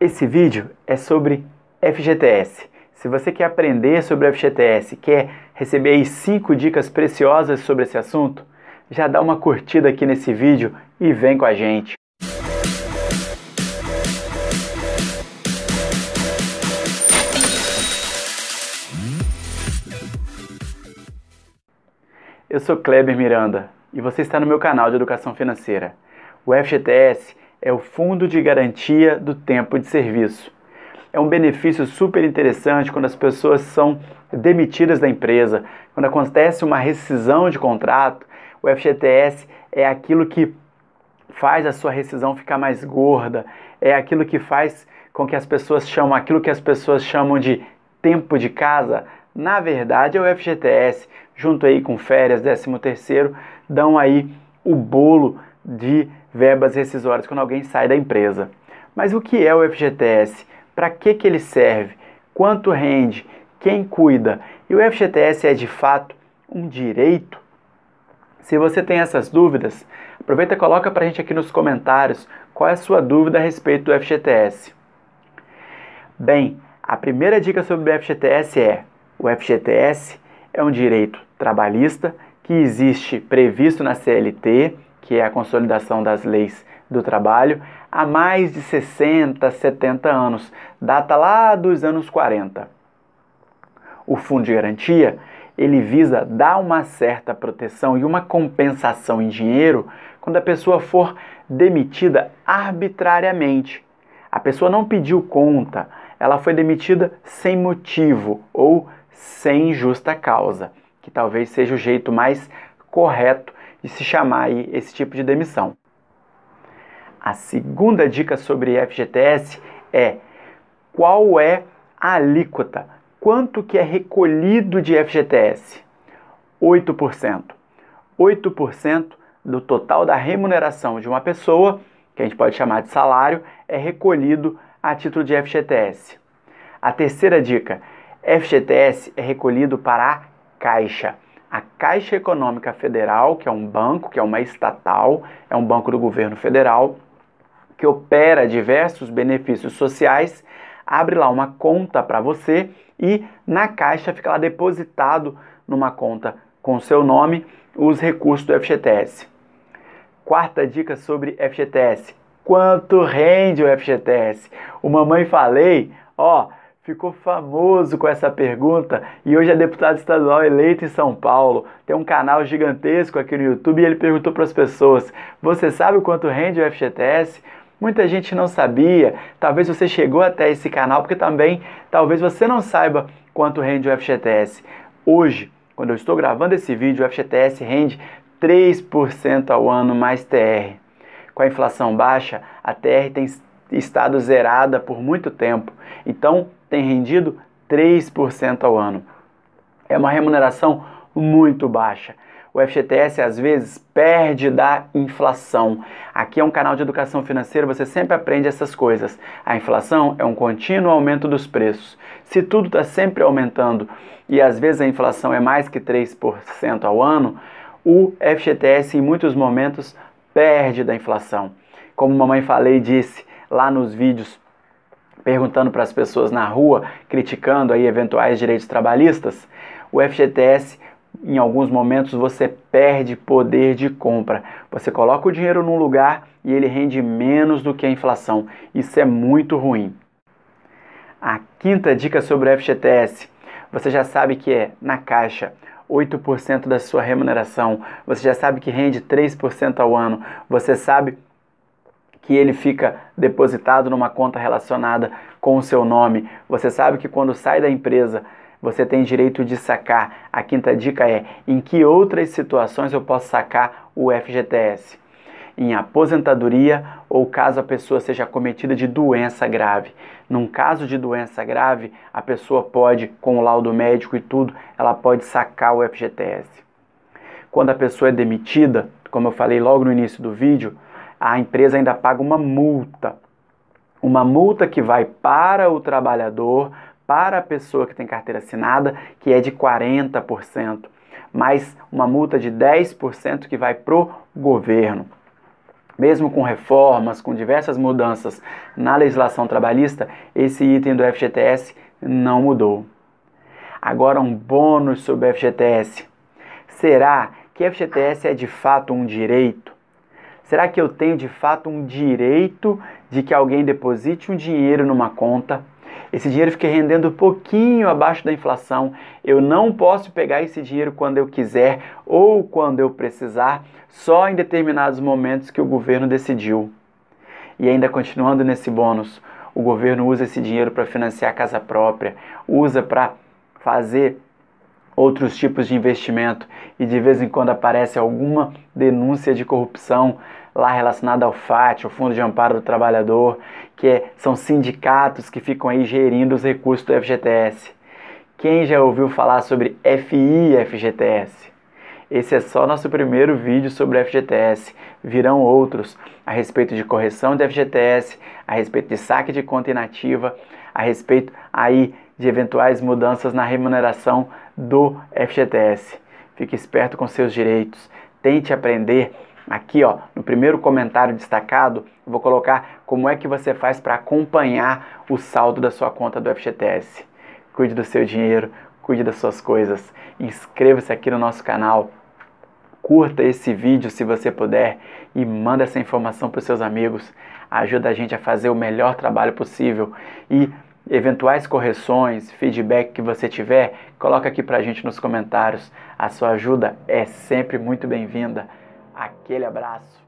Esse vídeo é sobre FGTS. Se você quer aprender sobre FGTS, quer receber 5 dicas preciosas sobre esse assunto, já dá uma curtida aqui nesse vídeo e vem com a gente. Eu sou Kleber Miranda e você está no meu canal de Educação Financeira. O FGTS é o Fundo de Garantia do Tempo de Serviço. É um benefício super interessante quando as pessoas são demitidas da empresa, quando acontece uma rescisão de contrato, o FGTS é aquilo que faz a sua rescisão ficar mais gorda, é aquilo que faz com que as pessoas chamam, aquilo que as pessoas chamam de tempo de casa, na verdade é o FGTS, junto aí com férias, 13 terceiro, dão aí o bolo de verbas rescisórias quando alguém sai da empresa. Mas o que é o FGTS? Para que, que ele serve? Quanto rende? Quem cuida? E o FGTS é de fato um direito? Se você tem essas dúvidas, aproveita e coloca para a gente aqui nos comentários qual é a sua dúvida a respeito do FGTS. Bem, a primeira dica sobre o FGTS é: o FGTS é um direito trabalhista que existe previsto na CLT que é a consolidação das leis do trabalho, há mais de 60, 70 anos, data lá dos anos 40. O Fundo de Garantia, ele visa dar uma certa proteção e uma compensação em dinheiro quando a pessoa for demitida arbitrariamente. A pessoa não pediu conta, ela foi demitida sem motivo ou sem justa causa, que talvez seja o jeito mais correto e se chamar esse tipo de demissão. A segunda dica sobre FGTS é qual é a alíquota, quanto que é recolhido de FGTS? 8%. 8% do total da remuneração de uma pessoa, que a gente pode chamar de salário, é recolhido a título de FGTS. A terceira dica, FGTS é recolhido para a Caixa a Caixa Econômica Federal, que é um banco, que é uma estatal, é um banco do governo federal, que opera diversos benefícios sociais, abre lá uma conta para você e na Caixa fica lá depositado numa conta com seu nome os recursos do FGTS. Quarta dica sobre FGTS. Quanto rende o FGTS? O mamãe falei, ó, ficou famoso com essa pergunta e hoje é deputado estadual eleito em São Paulo. Tem um canal gigantesco aqui no YouTube e ele perguntou para as pessoas: Você sabe quanto rende o FGTS? Muita gente não sabia. Talvez você chegou até esse canal porque também talvez você não saiba quanto rende o FGTS. Hoje, quando eu estou gravando esse vídeo, o FGTS rende 3% ao ano mais TR. Com a inflação baixa, a TR tem estado zerada por muito tempo. Então, tem rendido 3% ao ano. É uma remuneração muito baixa. O FGTS às vezes perde da inflação. Aqui é um canal de educação financeira, você sempre aprende essas coisas. A inflação é um contínuo aumento dos preços. Se tudo está sempre aumentando e às vezes a inflação é mais que 3% ao ano, o FGTS em muitos momentos perde da inflação. Como mamãe falei e disse lá nos vídeos perguntando para as pessoas na rua, criticando aí eventuais direitos trabalhistas, o FGTS em alguns momentos você perde poder de compra. Você coloca o dinheiro num lugar e ele rende menos do que a inflação. Isso é muito ruim. A quinta dica sobre o FGTS, você já sabe que é na caixa. 8% da sua remuneração, você já sabe que rende 3% ao ano, você sabe que ele fica depositado numa conta relacionada com o seu nome. Você sabe que quando sai da empresa, você tem direito de sacar. A quinta dica é: em que outras situações eu posso sacar o FGTS? Em aposentadoria ou caso a pessoa seja cometida de doença grave. Num caso de doença grave, a pessoa pode, com o laudo médico e tudo, ela pode sacar o FGTS. Quando a pessoa é demitida, como eu falei logo no início do vídeo, a empresa ainda paga uma multa. Uma multa que vai para o trabalhador, para a pessoa que tem carteira assinada, que é de 40%, mais uma multa de 10% que vai para o governo. Mesmo com reformas, com diversas mudanças na legislação trabalhista, esse item do FGTS não mudou. Agora, um bônus sobre o FGTS. Será que FGTS é de fato um direito? Será que eu tenho de fato um direito de que alguém deposite um dinheiro numa conta? Esse dinheiro fica rendendo um pouquinho abaixo da inflação. Eu não posso pegar esse dinheiro quando eu quiser ou quando eu precisar, só em determinados momentos que o governo decidiu. E ainda continuando nesse bônus, o governo usa esse dinheiro para financiar a casa própria, usa para fazer outros tipos de investimento e de vez em quando aparece alguma denúncia de corrupção lá relacionada ao FAT, o Fundo de Amparo do Trabalhador, que é, são sindicatos que ficam aí gerindo os recursos do FGTS. Quem já ouviu falar sobre FI e FGTS? Esse é só nosso primeiro vídeo sobre FGTS. Virão outros a respeito de correção de FGTS, a respeito de saque de conta inativa, a respeito aí de eventuais mudanças na remuneração do FGTS. Fique esperto com seus direitos. Tente aprender. Aqui, ó, no primeiro comentário destacado, vou colocar como é que você faz para acompanhar o saldo da sua conta do FGTS. Cuide do seu dinheiro, cuide das suas coisas. Inscreva-se aqui no nosso canal. Curta esse vídeo se você puder e manda essa informação para os seus amigos. Ajuda a gente a fazer o melhor trabalho possível e eventuais correções, feedback que você tiver, coloca aqui pra gente nos comentários. A sua ajuda é sempre muito bem-vinda. Aquele abraço.